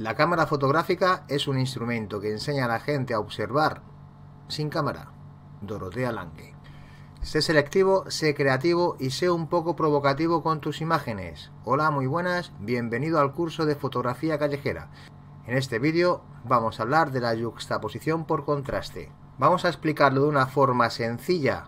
La cámara fotográfica es un instrumento que enseña a la gente a observar sin cámara. Dorotea Lange. Sé selectivo, sé creativo y sé un poco provocativo con tus imágenes. Hola, muy buenas, bienvenido al curso de fotografía callejera. En este vídeo vamos a hablar de la yuxtaposición por contraste. Vamos a explicarlo de una forma sencilla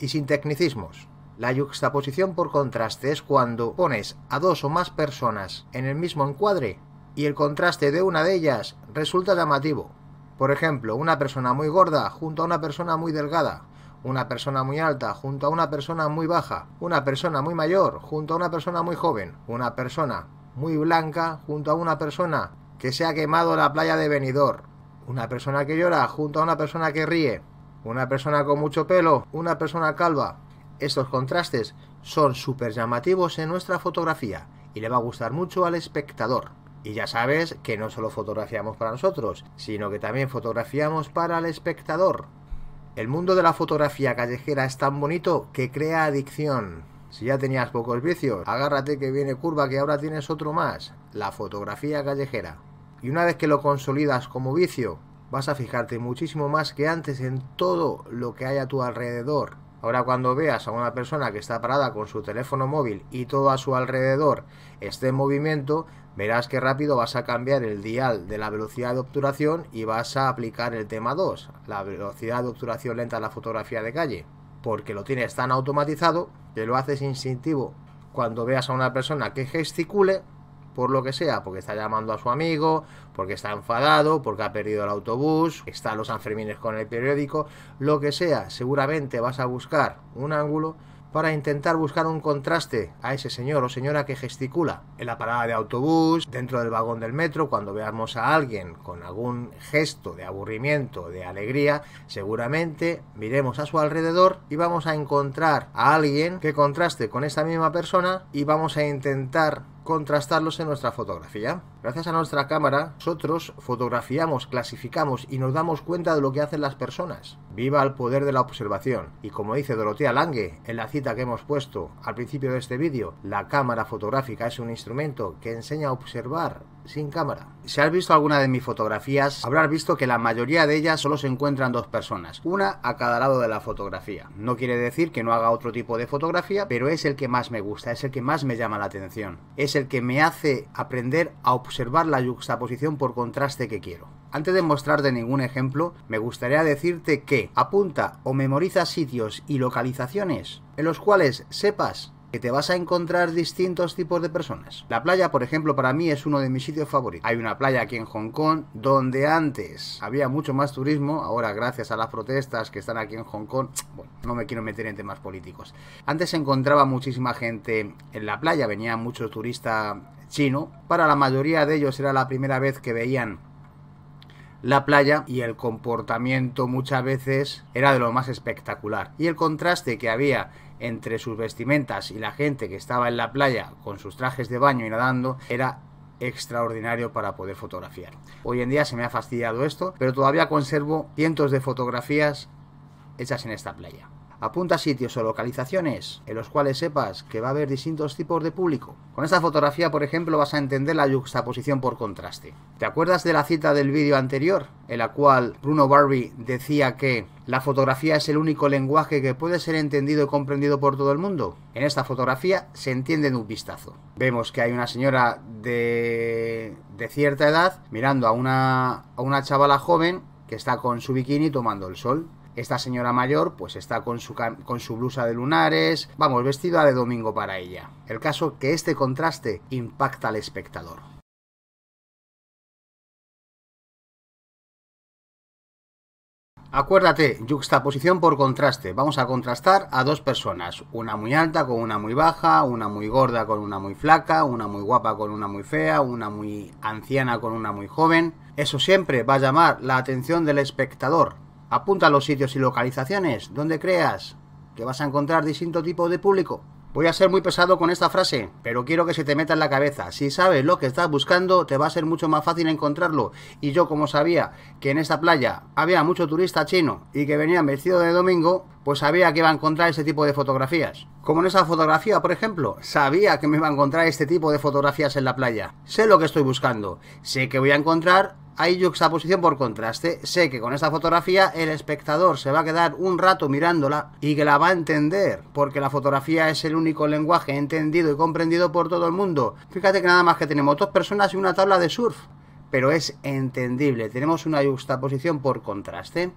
y sin tecnicismos. La yuxtaposición por contraste es cuando pones a dos o más personas en el mismo encuadre y el contraste de una de ellas resulta llamativo. Por ejemplo, una persona muy gorda junto a una persona muy delgada, una persona muy alta junto a una persona muy baja, una persona muy mayor junto a una persona muy joven, una persona muy blanca junto a una persona que se ha quemado la playa de Benidorm, una persona que llora junto a una persona que ríe, una persona con mucho pelo, una persona calva. Estos contrastes son súper llamativos en nuestra fotografía y le va a gustar mucho al espectador. Y ya sabes que no solo fotografiamos para nosotros, sino que también fotografiamos para el espectador. El mundo de la fotografía callejera es tan bonito que crea adicción. Si ya tenías pocos vicios, agárrate que viene curva que ahora tienes otro más, la fotografía callejera. Y una vez que lo consolidas como vicio, vas a fijarte muchísimo más que antes en todo lo que hay a tu alrededor. Ahora cuando veas a una persona que está parada con su teléfono móvil y todo a su alrededor esté en movimiento, verás que rápido vas a cambiar el dial de la velocidad de obturación y vas a aplicar el tema 2, la velocidad de obturación lenta en la fotografía de calle, porque lo tienes tan automatizado que lo haces instintivo cuando veas a una persona que gesticule por lo que sea, porque está llamando a su amigo, porque está enfadado, porque ha perdido el autobús, están los Sanfermines con el periódico, lo que sea, seguramente vas a buscar un ángulo para intentar buscar un contraste a ese señor o señora que gesticula en la parada de autobús, dentro del vagón del metro, cuando veamos a alguien con algún gesto de aburrimiento, de alegría, seguramente miremos a su alrededor y vamos a encontrar a alguien que contraste con esa misma persona y vamos a intentar contrastarlos en nuestra fotografía. Gracias a nuestra cámara, nosotros fotografiamos, clasificamos y nos damos cuenta de lo que hacen las personas. Viva el poder de la observación. Y como dice Dorotea Lange en la cita que hemos puesto al principio de este vídeo, la cámara fotográfica es un instrumento que enseña a observar sin cámara. Si has visto alguna de mis fotografías, habrás visto que la mayoría de ellas solo se encuentran dos personas, una a cada lado de la fotografía. No quiere decir que no haga otro tipo de fotografía, pero es el que más me gusta, es el que más me llama la atención. Es el que me hace aprender a observar la juxtaposición por contraste que quiero. Antes de mostrarte ningún ejemplo, me gustaría decirte que apunta o memoriza sitios y localizaciones en los cuales sepas te vas a encontrar distintos tipos de personas. La playa, por ejemplo, para mí es uno de mis sitios favoritos. Hay una playa aquí en Hong Kong donde antes había mucho más turismo, ahora gracias a las protestas que están aquí en Hong Kong, bueno, no me quiero meter en temas políticos. Antes se encontraba muchísima gente en la playa, venía mucho turista chino. Para la mayoría de ellos era la primera vez que veían la playa y el comportamiento muchas veces era de lo más espectacular. Y el contraste que había entre sus vestimentas y la gente que estaba en la playa con sus trajes de baño y nadando era extraordinario para poder fotografiar. Hoy en día se me ha fastidiado esto, pero todavía conservo cientos de fotografías hechas en esta playa. Apunta sitios o localizaciones en los cuales sepas que va a haber distintos tipos de público. Con esta fotografía, por ejemplo, vas a entender la juxtaposición por contraste. ¿Te acuerdas de la cita del vídeo anterior, en la cual Bruno Barbie decía que la fotografía es el único lenguaje que puede ser entendido y comprendido por todo el mundo? En esta fotografía se entiende en un vistazo. Vemos que hay una señora de, cierta edad mirando a una, a una chavala joven que está con su bikini tomando el sol. Esta señora mayor pues está con su, con su blusa de lunares, vamos, vestida de domingo para ella. El caso que este contraste impacta al espectador. Acuérdate, juxtaposición por contraste. Vamos a contrastar a dos personas, una muy alta con una muy baja, una muy gorda con una muy flaca, una muy guapa con una muy fea, una muy anciana con una muy joven. Eso siempre va a llamar la atención del espectador. Apunta los sitios y localizaciones donde creas que vas a encontrar distinto tipo de público. Voy a ser muy pesado con esta frase, pero quiero que se te meta en la cabeza. Si sabes lo que estás buscando, te va a ser mucho más fácil encontrarlo. Y yo como sabía que en esta playa había mucho turista chino y que venían vestido de domingo, pues sabía que iba a encontrar ese tipo de fotografías. Como en esa fotografía, por ejemplo, sabía que me iba a encontrar este tipo de fotografías en la playa. Sé lo que estoy buscando. Sé que voy a encontrar hay juxtaposición por contraste. Sé que con esta fotografía el espectador se va a quedar un rato mirándola y que la va a entender, porque la fotografía es el único lenguaje entendido y comprendido por todo el mundo. Fíjate que nada más que tenemos dos personas y una tabla de surf, pero es entendible. Tenemos una juxtaposición por contraste.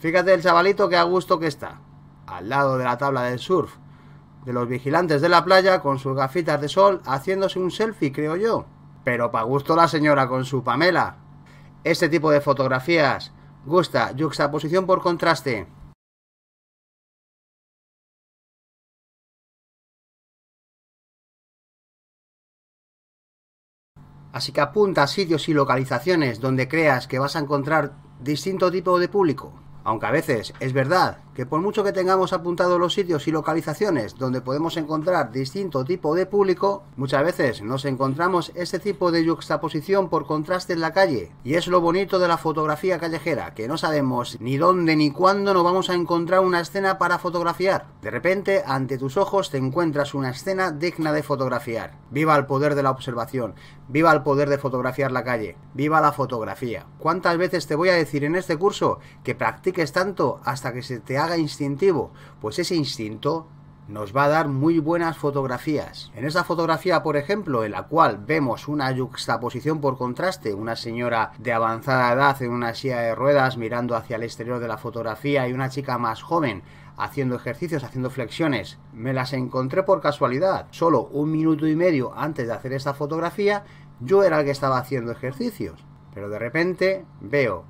Fíjate el chavalito que a gusto que está, al lado de la tabla de surf, de los vigilantes de la playa con sus gafitas de sol haciéndose un selfie, creo yo. Pero pa' gusto la señora con su Pamela, este tipo de fotografías gusta juxtaposición por contraste. Así que apunta a sitios y localizaciones donde creas que vas a encontrar distinto tipo de público. Aunque a veces es verdad que por mucho que tengamos apuntados los sitios y localizaciones donde podemos encontrar distinto tipo de público, muchas veces nos encontramos ese tipo de juxtaposición por contraste en la calle, y es lo bonito de la fotografía callejera, que no sabemos ni dónde ni cuándo nos vamos a encontrar una escena para fotografiar. De repente, ante tus ojos te encuentras una escena digna de fotografiar. Viva el poder de la observación, viva el poder de fotografiar la calle, viva la fotografía. ¿Cuántas veces te voy a decir en este curso que practiques tanto hasta que se te haga instintivo, pues ese instinto nos va a dar muy buenas fotografías. En esta fotografía, por ejemplo, en la cual vemos una yuxtaposición por contraste, una señora de avanzada edad en una silla de ruedas mirando hacia el exterior de la fotografía y una chica más joven haciendo ejercicios, haciendo flexiones. Me las encontré por casualidad. Solo un minuto y medio antes de hacer esta fotografía, yo era el que estaba haciendo ejercicios. Pero de repente veo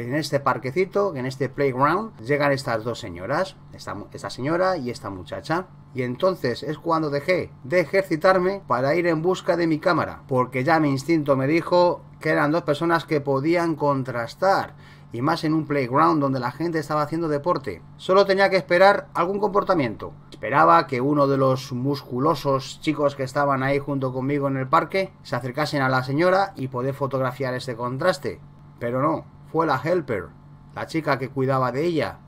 en este parquecito, en este playground, llegan estas dos señoras, esta, señora y esta muchacha. Y entonces es cuando dejé de ejercitarme para ir en busca de mi cámara, porque ya mi instinto me dijo que eran dos personas que podían contrastar y más en un playground donde la gente estaba haciendo deporte. Solo tenía que esperar algún comportamiento. Esperaba que uno de los musculosos chicos que estaban ahí junto conmigo en el parque se acercasen a la señora y poder fotografiar este contraste. Pero no, fue la helper, la chica que cuidaba de ella,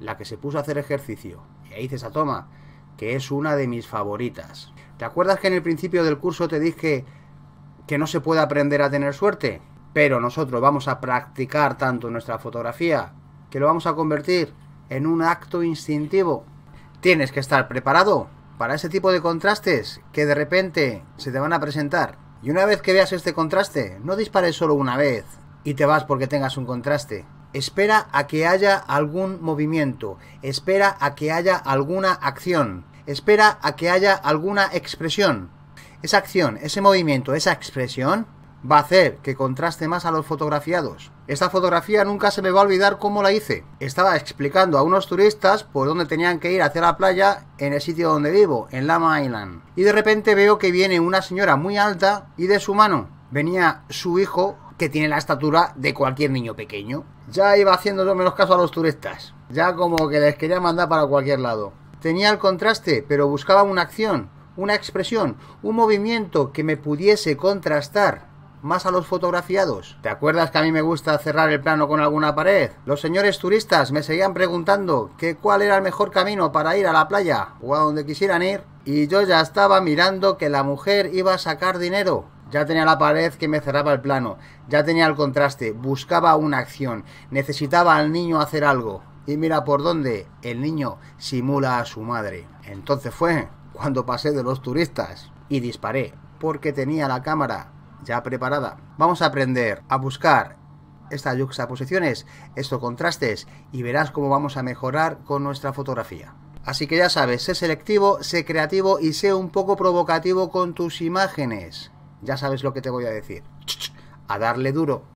la que se puso a hacer ejercicio. Y ahí hice esa ah, toma, que es una de mis favoritas. ¿Te acuerdas que en el principio del curso te dije que no se puede aprender a tener suerte? Pero nosotros vamos a practicar tanto nuestra fotografía que lo vamos a convertir en un acto instintivo. Tienes que estar preparado para ese tipo de contrastes que de repente se te van a presentar. Y una vez que veas este contraste, no dispares solo una vez, y te vas porque tengas un contraste. Espera a que haya algún movimiento, espera a que haya alguna acción, espera a que haya alguna expresión. Esa acción, ese movimiento, esa expresión va a hacer que contraste más a los fotografiados. Esta fotografía nunca se me va a olvidar cómo la hice. Estaba explicando a unos turistas por dónde tenían que ir hacia la playa en el sitio donde vivo, en Lama Island. Y de repente veo que viene una señora muy alta y de su mano venía su hijo que tiene la estatura de cualquier niño pequeño. Ya iba haciendo yo menos caso a los turistas. Ya como que les quería mandar para cualquier lado. Tenía el contraste, pero buscaba una acción, una expresión, un movimiento que me pudiese contrastar más a los fotografiados. ¿Te acuerdas que a mí me gusta cerrar el plano con alguna pared? Los señores turistas me seguían preguntando que cuál era el mejor camino para ir a la playa o a donde quisieran ir. Y yo ya estaba mirando que la mujer iba a sacar dinero ya tenía la pared que me cerraba el plano, ya tenía el contraste, buscaba una acción, necesitaba al niño hacer algo. Y mira por dónde, el niño simula a su madre. Entonces fue cuando pasé de los turistas y disparé, porque tenía la cámara ya preparada. Vamos a aprender a buscar estas yuxtaposiciones, estos contrastes y verás cómo vamos a mejorar con nuestra fotografía. Así que ya sabes, sé selectivo, sé creativo y sé un poco provocativo con tus imágenes ya sabes lo que te voy a decir. A darle duro.